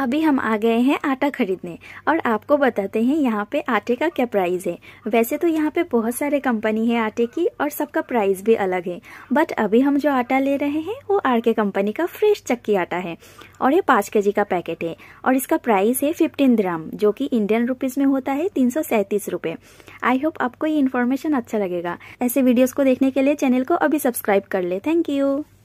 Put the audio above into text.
अभी हम आ गए हैं आटा खरीदने और आपको बताते हैं यहाँ पे आटे का क्या प्राइस है वैसे तो यहाँ पे बहुत सारे कंपनी है आटे की और सबका प्राइस भी अलग है बट अभी हम जो आटा ले रहे हैं वो आर के कंपनी का फ्रेश चक्की आटा है और ये पाँच के का पैकेट है और इसका प्राइस है फिफ्टीन ग्राम जो कि इंडियन रुपीज़ में होता है तीन सौ आई होप आपको ये इन्फॉर्मेशन अच्छा लगेगा ऐसे वीडियोज़ को देखने के लिए चैनल को अभी सब्सक्राइब कर ले थैंक यू